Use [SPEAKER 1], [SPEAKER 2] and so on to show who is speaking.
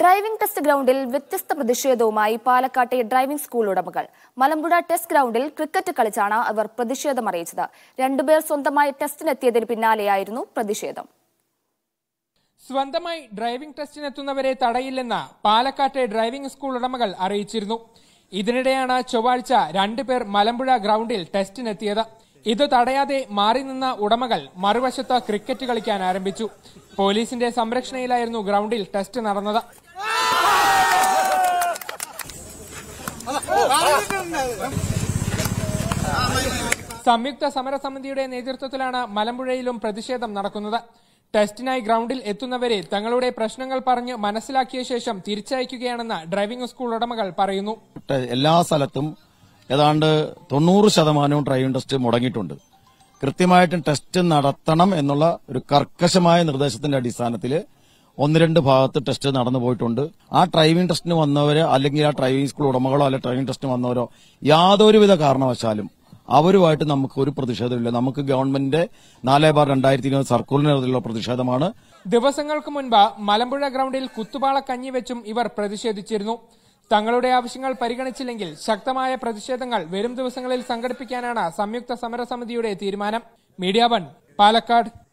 [SPEAKER 1] driving test ഗ്രൗണ്ടിൽ വ്യത്യസ്ത പ്രതിഷേധവുമായി പാലക്കാട്ടെ ഡ്രൈവിംഗ് സ്കൂൾ ഉടമകൾ മലമ്പുഴ ടെസ്റ്റ് ഗ്രൗണ്ടിൽ ക്രിക്കറ്റ് കളിച്ചാണ് അവർ പ്രതിഷേധം അറിയിച്ചത് രണ്ടുപേർ സ്വന്തമായി ടെസ്റ്റിനെത്തിയതിന് പിന്നാലെയായിരുന്നു പ്രതിഷേധം
[SPEAKER 2] സ്വന്തമായി ഡ്രൈവിംഗ് ടെസ്റ്റിനെത്തുന്നവരെ തടയില്ലെന്ന് പാലക്കാട്ടെ ഡ്രൈവിംഗ് സ്കൂൾ ഉടമകൾ അറിയിച്ചിരുന്നു ഇതിനിടെയാണ് ചൊവ്വാഴ്ച രണ്ടുപേർ മലമ്പുഴ ഗ്രൗണ്ടിൽ ടെസ്റ്റിനെത്തിയത് ഇത് തടയാതെ മാറി നിന്ന ഉടമകൾ മറുവശത്ത് ക്രിക്കറ്റ് കളിക്കാൻ ആരംഭിച്ചു പോലീസിന്റെ സംരക്ഷണയിലായിരുന്നു ഗ്രൗണ്ടിൽ ടെസ്റ്റ് നടന്നത് സംയുക്ത സമരസമിതിയുടെ നേതൃത്വത്തിലാണ് മലമ്പുഴയിലും പ്രതിഷേധം നടക്കുന്നത് ടെസ്റ്റിനായി ഗ്രൗണ്ടിൽ എത്തുന്നവരെ തങ്ങളുടെ പ്രശ്നങ്ങൾ പറഞ്ഞ് മനസ്സിലാക്കിയ ശേഷം തിരിച്ചയക്കുകയാണെന്ന് ഡ്രൈവിംഗ് സ്കൂൾ ഉടമകൾ പറയുന്നു
[SPEAKER 3] എല്ലാ സ്ഥലത്തും ഏതാണ്ട് തൊണ്ണൂറ് ശതമാനവും ഡ്രൈവിംഗ് ടെസ്റ്റ് മുടങ്ങിയിട്ടുണ്ട് കൃത്യമായിട്ടും ടെസ്റ്റ് നടത്തണം എന്നുള്ള ഒരു കർക്കശമായ നിർദ്ദേശത്തിന്റെ അടിസ്ഥാനത്തിൽ ഒന്ന് രണ്ട് ഭാഗത്ത് ടെസ്റ്റ് നടന്നു പോയിട്ടുണ്ട് ആ ഡ്രൈവിംഗ് ടെസ്റ്റിന് വന്നവരെ അല്ലെങ്കിൽ ആ ഡ്രൈവിംഗ് സ്കൂൾ ഉടമകളോ അല്ലെങ്കിൽ ഡ്രൈവിംഗ് ടെസ്റ്റിന് വന്നവരോ യാതൊരുവിധ കാരണവശാലും അവരുമായിട്ട് നമുക്ക് ഒരു പ്രതിഷേധമില്ല നമുക്ക് ഗവൺമെന്റിന്റെ നാല് ബാർ രണ്ടായിരത്തി ഇരുപത് സർക്കൂളിനുള്ള പ്രതിഷേധമാണ്
[SPEAKER 2] ദിവസങ്ങൾക്ക് മുൻപ് മലമ്പുഴ ഗ്രൌണ്ടിൽ കുത്തുപാള കഞ്ഞി വെച്ചും ഇവർ പ്രതിഷേധിച്ചിരുന്നു തങ്ങളുടെ ആവശ്യങ്ങൾ പരിഗണിച്ചില്ലെങ്കിൽ ശക്തമായ പ്രതിഷേധങ്ങൾ വരും ദിവസങ്ങളിൽ സംഘടിപ്പിക്കാനാണ് സംയുക്ത സമരസമിതിയുടെ തീരുമാനം മീഡിയ വൺ പാലക്കാട്